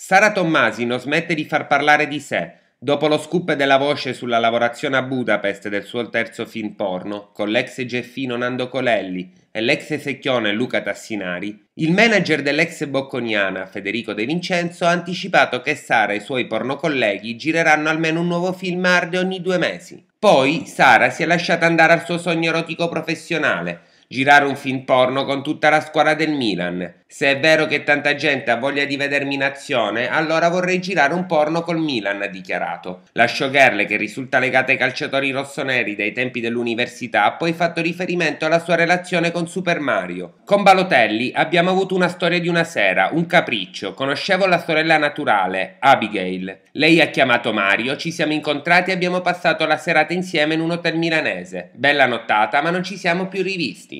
Sara Tommasi non smette di far parlare di sé, dopo lo scoop della voce sulla lavorazione a Budapest del suo terzo film porno, con l'ex Geffino Nando Colelli e l'ex secchione Luca Tassinari, il manager dell'ex bocconiana Federico De Vincenzo ha anticipato che Sara e i suoi pornocolleghi gireranno almeno un nuovo film arde ogni due mesi. Poi Sara si è lasciata andare al suo sogno erotico professionale, girare un film porno con tutta la squadra del Milan. Se è vero che tanta gente ha voglia di vedermi in azione, allora vorrei girare un porno col Milan, ha dichiarato. La showgirl, che risulta legata ai calciatori rossoneri dai tempi dell'università, ha poi fatto riferimento alla sua relazione con Super Mario. Con Balotelli abbiamo avuto una storia di una sera, un capriccio. Conoscevo la sorella naturale, Abigail. Lei ha chiamato Mario, ci siamo incontrati e abbiamo passato la serata insieme in un hotel milanese. Bella nottata, ma non ci siamo più rivisti.